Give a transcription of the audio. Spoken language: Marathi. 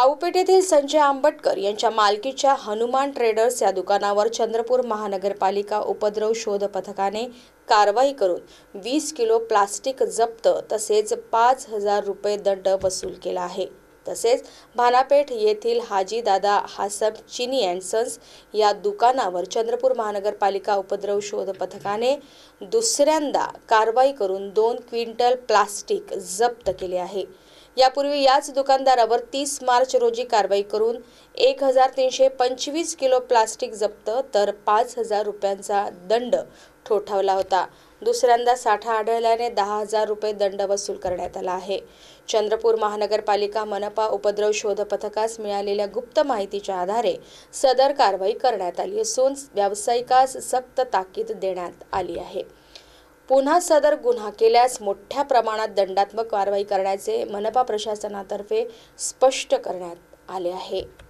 राऊपेठ संजय आंबटकर यांच्या मालकीच्या हनुमान ट्रेडर्स या दुकानावर चंद्रपूर महानगरपालिका उपद्रव शोध पथकाने कारवाई करून वीस किलो प्लास्टिक जप्त तसेच पाच हजार रुपये दंड वसूल केला आहे तसेच भानापेठ येथील हाजी दादा हासब चिनी अँड सन्स या दुकानावर चंद्रपूर महानगरपालिका उपद्रव शोध पथकाने दुसऱ्यांदा कारवाई करून दोन क्विंटल प्लास्टिक जप्त केले आहे यापूर्वी याच दुकानदारावर तीस मार्च रोजी कारवाई करून एक हजार तीनशे पंचवीस किलो प्लास्टिक जप्त तर पाच हजार रुपयांचा दंड ठोठावला होता दुसऱ्यांदा साठा आढळल्याने दहा हजार रुपये दंड वसूल करण्यात आला आहे चंद्रपूर महानगरपालिका मनपा उपद्रव शोध पथकास मिळालेल्या गुप्त माहितीच्या आधारे सदर कारवाई करण्यात आली असून व्यावसायिकास सक्त ताकीद देण्यात आली आहे पुन्हा सदर गुन्हा केल्यास मोठ्या प्रमाणात दंडात्मक कारवाई करण्याचे मनपा प्रशासनातर्फे स्पष्ट करण्यात आले आहे